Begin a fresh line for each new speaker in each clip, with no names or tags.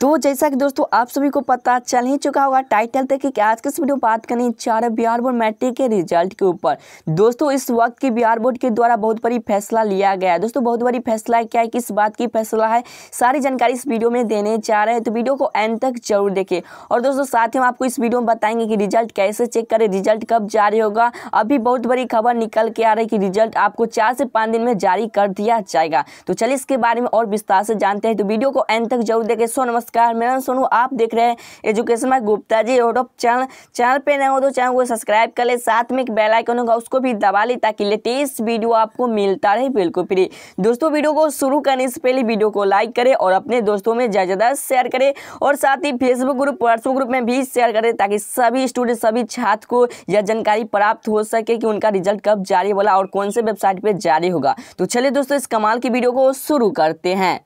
तो जैसा कि दोस्तों आप सभी को पता चल ही चुका होगा टाइटल तक कि आज के इस वीडियो बात करने जा रहे बिहार बोर्ड मैट्रिक के रिजल्ट के ऊपर दोस्तों इस वक्त की बिहार बोर्ड के द्वारा बहुत बड़ी फैसला लिया गया है दोस्तों बहुत बड़ी फैसला है क्या है किस बात की फैसला है सारी जानकारी इस वीडियो में देने जा रहे हैं तो वीडियो को एंड तक जरूर देखें और दोस्तों साथ ही हम आपको इस वीडियो में बताएंगे कि रिजल्ट कैसे चेक करें रिजल्ट कब जारी होगा अभी बहुत बड़ी खबर निकल के आ रही है कि रिजल्ट आपको चार से पाँच दिन में जारी कर दिया जाएगा तो चलिए इसके बारे में और विस्तार से जानते हैं तो वीडियो को एंड तक जरूर देखें सो नमस्कार नमस्कार मेरा नाम सोनू आप देख रहे हैं एजुकेशन में Gupta ji YouTube channel channel पे नए हो तो चैनल को सब्सक्राइब कर ले साथ में एक बेल आइकन होगा उसको भी दबा ले ताकि लेटेस्ट वीडियो आपको मिलता रहे बिल्कुल फ्री दोस्तों वीडियो को शुरू करने से पहले वीडियो को लाइक करें और अपने दोस्तों में ज़्यादा ज़्यादा शेयर करें और साथ ही फेसबुक ग्रुप व्हाट्सअप ग्रुप में भी शेयर करें ताकि सभी स्टूडेंट सभी छात्र को यह जानकारी प्राप्त हो सके कि उनका रिजल्ट कब जारी वाला और कौन से वेबसाइट पर जारी होगा तो चलिए दोस्तों इस कमाल की वीडियो को शुरू करते हैं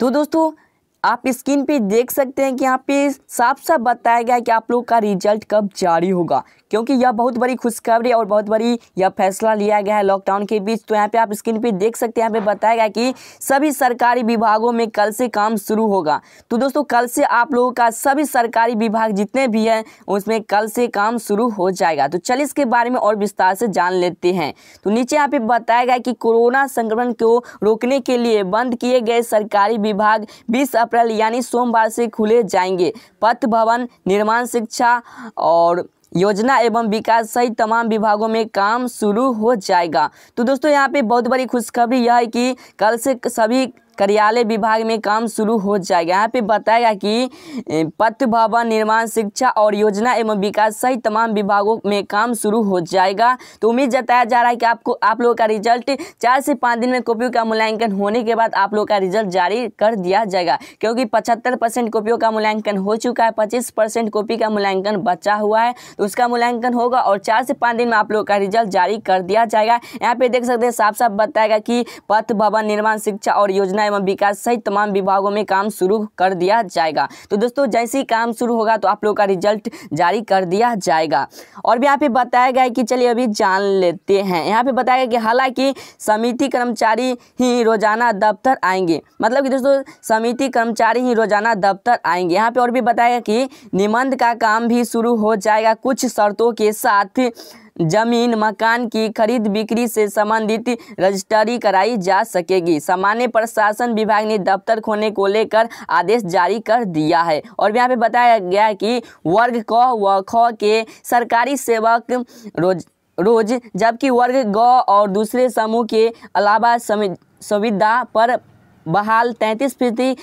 तो दोस्तों आप स्क्रीन पे देख सकते हैं कि यहाँ पे साफ साफ बताया गया है कि आप लोग का रिजल्ट कब जारी होगा क्योंकि यह बहुत बड़ी खुशखबरी और बहुत बड़ी यह फैसला लिया गया है लॉकडाउन के बीच तो यहाँ पे आप स्क्रीन पे देख सकते हैं यहाँ पे बताया गया कि सभी सरकारी विभागों में कल से काम शुरू होगा तो दोस्तों कल से आप लोगों का सभी सरकारी विभाग जितने भी हैं उसमें कल से काम शुरू हो जाएगा तो चलिए इसके बारे में और विस्तार से जान लेते हैं तो नीचे यहाँ पे बताया गया कि कोरोना संक्रमण को रोकने के लिए बंद किए गए सरकारी विभाग बीस अप्रैल यानी सोमवार से खुले जाएंगे पथ भवन निर्माण शिक्षा और योजना एवं विकास सहित तमाम विभागों में काम शुरू हो जाएगा तो दोस्तों यहाँ पे बहुत बड़ी खुशखबरी यह है कि कल से सभी कार्यालय विभाग में काम शुरू हो जाएगा यहाँ पे बताया कि पथ भवन निर्माण शिक्षा और योजना एवं विकास सहित तमाम विभागों में काम शुरू हो जाएगा तो उम्मीद जताया जा रहा है कि आपको आप लोगों का रिजल्ट चार से पाँच दिन में कॉपियों का मूल्यांकन होने के बाद आप लोगों का रिजल्ट जारी कर दिया जाएगा क्योंकि पचहत्तर परसेंट कॉपियों का मूल्यांकन हो चुका है पच्चीस परसेंट कॉपी का मूल्यांकन बचा हुआ है तो उसका मूल्यांकन होगा और चार से पाँच दिन में आप लोगों का रिजल्ट जारी कर दिया जाएगा यहाँ पे देख सकते हैं साफ साफ बताएगा कि पथ भवन निर्माण शिक्षा और योजना योजना एवं विकास सहित तमाम विभागों में काम शुरू कर दिया जाएगा तो दोस्तों जैसे ही काम शुरू होगा तो आप लोगों का रिजल्ट जारी कर दिया जाएगा और भी यहाँ पे बताया गया है कि चलिए अभी जान लेते हैं यहाँ पे बताया गया कि हालांकि समिति कर्मचारी ही रोजाना दफ्तर आएंगे मतलब कि दोस्तों समिति कर्मचारी ही रोजाना दफ्तर आएंगे यहाँ पे और भी बताया कि निबंध का काम भी शुरू हो जाएगा कुछ शर्तों के साथ जमीन मकान की खरीद बिक्री से संबंधित रजिस्ट्री कराई जा सकेगी सामान्य प्रशासन विभाग ने दफ्तर खोने को लेकर आदेश जारी कर दिया है और यहाँ पे बताया गया है कि वर्ग क व ख के सरकारी सेवक रोज रोज जबकि वर्ग ग और दूसरे समूह के अलावा सुविधा पर बहाल तैंतीस फीसदी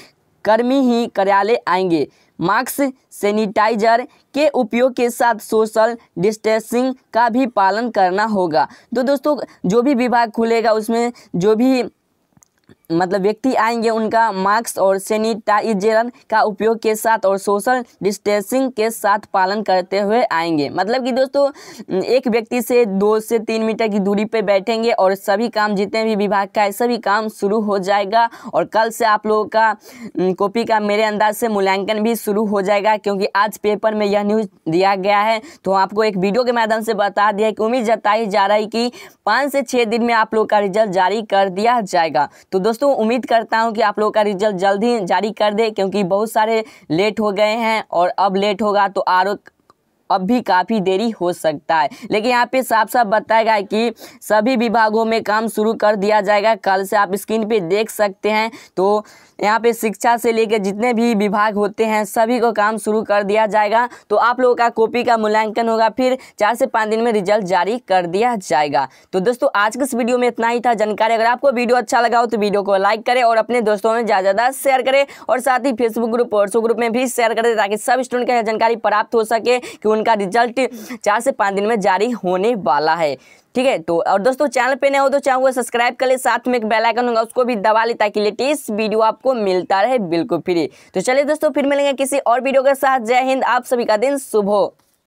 कर्मी ही कार्यालय आएंगे मास्क सैनिटाइजर के उपयोग के साथ सोशल डिस्टेंसिंग का भी पालन करना होगा तो दोस्तों जो भी विभाग खुलेगा उसमें जो भी मतलब व्यक्ति आएंगे उनका मास्क और सैनिटाइजर का उपयोग के साथ और सोशल डिस्टेंसिंग के साथ पालन करते हुए आएंगे मतलब कि दोस्तों एक व्यक्ति से दो से तीन मीटर की दूरी पर बैठेंगे और सभी काम जितने भी विभाग का है सभी काम शुरू हो जाएगा और कल से आप लोगों का कॉपी का मेरे अंदाज से मूल्यांकन भी शुरू हो जाएगा क्योंकि आज पेपर में यह न्यूज़ दिया गया है तो आपको एक वीडियो के माध्यम से बता दिया कि उम्मीद जताई जा रही कि पाँच से छः दिन में आप लोग का रिजल्ट जारी कर दिया जाएगा तो दोस्तों दोस्तों उम्मीद करता हूँ कि आप लोगों का रिजल्ट जल्द ही जारी कर दे क्योंकि बहुत सारे लेट हो गए हैं और अब लेट होगा तो आर अब भी काफ़ी देरी हो सकता है लेकिन यहाँ पे साफ साफ बताएगा कि सभी विभागों में काम शुरू कर दिया जाएगा कल से आप स्क्रीन पे देख सकते हैं तो यहाँ पे शिक्षा से लेकर जितने भी विभाग होते हैं सभी को काम शुरू कर दिया जाएगा तो आप लोगों का कॉपी का मूल्यांकन होगा फिर चार से पाँच दिन में रिजल्ट जारी कर दिया जाएगा तो दोस्तों आज के इस वीडियो में इतना ही था जानकारी अगर आपको वीडियो अच्छा लगा हो तो वीडियो को लाइक करें और अपने दोस्तों में ज़्यादा ज़्यादा शेयर करें और साथ ही फेसबुक ग्रुप व्हाट्सअप ग्रुप में भी शेयर करें ताकि सब स्टूडेंट का जानकारी प्राप्त हो सके कि उनका रिजल्ट चार से पाँच दिन में जारी होने वाला है ठीक है तो और दोस्तों चैनल पे नए हो तो चाहे सब्सक्राइब कर ले साथ में एक बेल आइकन होगा उसको भी दबा ले ताकि लेटेस्ट वीडियो आपको मिलता रहे बिल्कुल फ्री तो चलिए दोस्तों फिर मिलेंगे किसी और वीडियो के साथ जय हिंद आप सभी का दिन शुभ हो